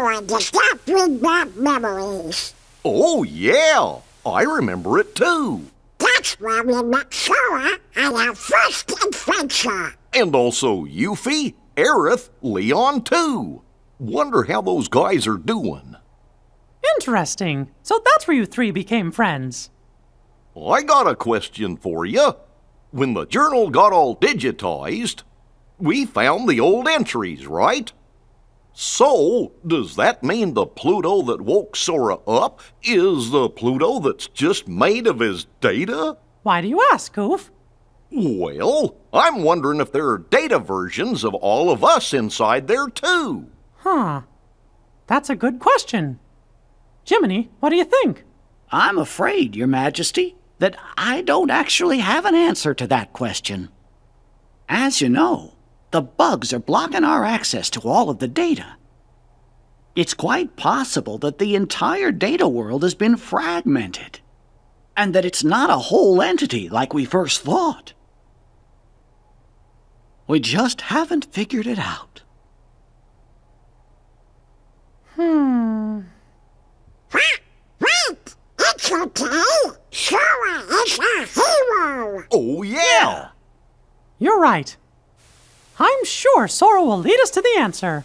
going to stop with memories. Oh, yeah. I remember it, too. That's why we met Sora on our first adventure. And also Yuffie, Aerith, Leon, too. Wonder how those guys are doing. Interesting. So that's where you three became friends. I got a question for you. When the journal got all digitized, we found the old entries, right? So, does that mean the Pluto that woke Sora up is the Pluto that's just made of his data? Why do you ask, Goof? Well, I'm wondering if there are data versions of all of us inside there, too. Huh. That's a good question. Jiminy, what do you think? I'm afraid, Your Majesty, that I don't actually have an answer to that question. As you know, the bugs are blocking our access to all of the data. It's quite possible that the entire data world has been fragmented, and that it's not a whole entity like we first thought. We just haven't figured it out. Hmm. Wait! It's okay! Sora is a hero! Oh, yeah! yeah. You're right. I'm sure Sora will lead us to the answer.